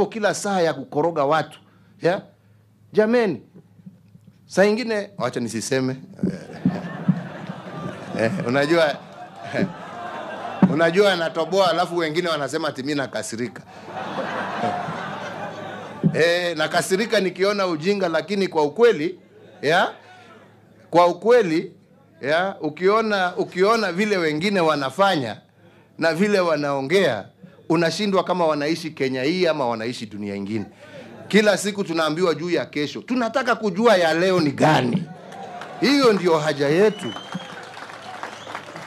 mambo kila saa ya kukoroga watu ya Jameni, saa ingine wacha nisiseme eh, eh unajua eh, unajua natoboa alafu wengine wanasema ati nakasirika eh, eh, nakasirika nikiona ujinga, lakini kwa ukweli ya kwa ukweli ya ukiona ukiona vile wengine wanafanya na vile wanaongea unashindwa kama wanaishi Kenya hii ama wanaishi dunia ingine. Kila siku tunaambiwa juu ya kesho, tunataka kujua ya leo ni gani. Hiyo ndio haja yetu,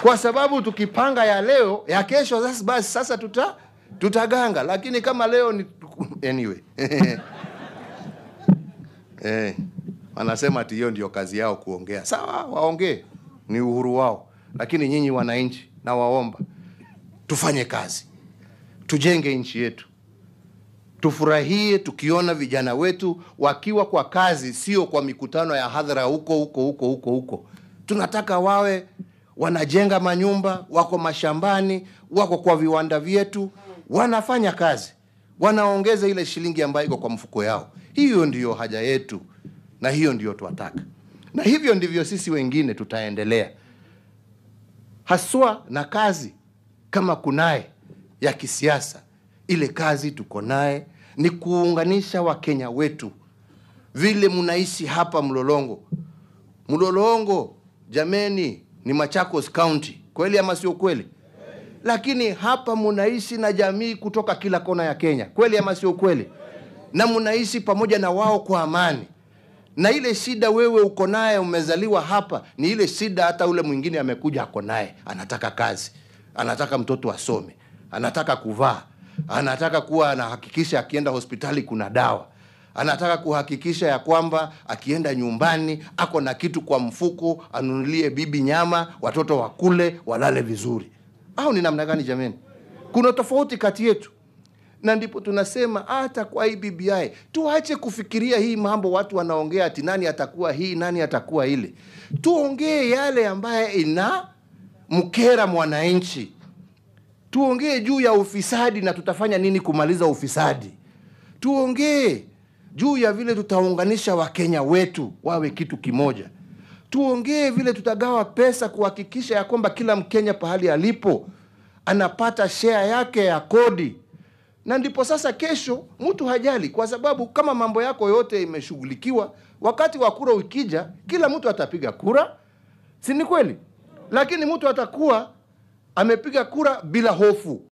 kwa sababu tukipanga ya leo ya kesho, sasa basi sasa tuta tutaganga, lakini kama leo ni anyway eh, wanasema ati hiyo ndio kazi yao kuongea. Sawa, waongee, ni uhuru wao, lakini nyinyi wananchi, na waomba tufanye kazi tujenge nchi yetu, tufurahie tukiona vijana wetu wakiwa kwa kazi, sio kwa mikutano ya hadhara huko huko huko huko huko. Tunataka wawe wanajenga manyumba, wako mashambani, wako kwa viwanda vyetu, wanafanya kazi, wanaongeza ile shilingi ambayo iko kwa mfuko yao. Hiyo ndiyo haja yetu, na hiyo ndiyo twataka, na hivyo ndivyo sisi wengine tutaendelea, haswa na kazi kama kunaye ya kisiasa. Ile kazi tuko naye ni kuunganisha Wakenya wetu, vile mnaishi hapa Mlolongo. Mlolongo jameni, ni Machakos County, kweli ama sio kweli? Lakini hapa mnaishi na jamii kutoka kila kona ya Kenya, kweli ama sio kweli? Na mnaishi pamoja na wao kwa amani na ile shida wewe uko naye, umezaliwa hapa, ni ile shida hata ule mwingine amekuja ako naye, anataka kazi, anataka mtoto asome, anataka kuvaa, anataka kuwa anahakikisha akienda hospitali kuna dawa, anataka kuhakikisha ya kwamba akienda nyumbani ako na kitu kwa mfuko, anunulie bibi nyama, watoto wakule, walale vizuri. Au ni namna gani jameni? Kuna tofauti kati yetu na ndipo tunasema hata kwa hii BBI tuache kufikiria hii mambo watu wanaongea ati nani atakuwa hii nani atakuwa ile. Tuongee yale ambaye ina mkera mwananchi, tuongee juu ya ufisadi na tutafanya nini kumaliza ufisadi. Tuongee juu ya vile tutaunganisha Wakenya wetu wawe kitu kimoja. Tuongee vile tutagawa pesa kuhakikisha ya kwamba kila Mkenya pahali alipo anapata shea yake ya kodi, na ndipo sasa kesho mtu hajali, kwa sababu kama mambo yako yote imeshughulikiwa, wakati wa kura ukija, kila mtu atapiga kura, si ni kweli? Lakini mtu atakuwa amepiga kura bila hofu.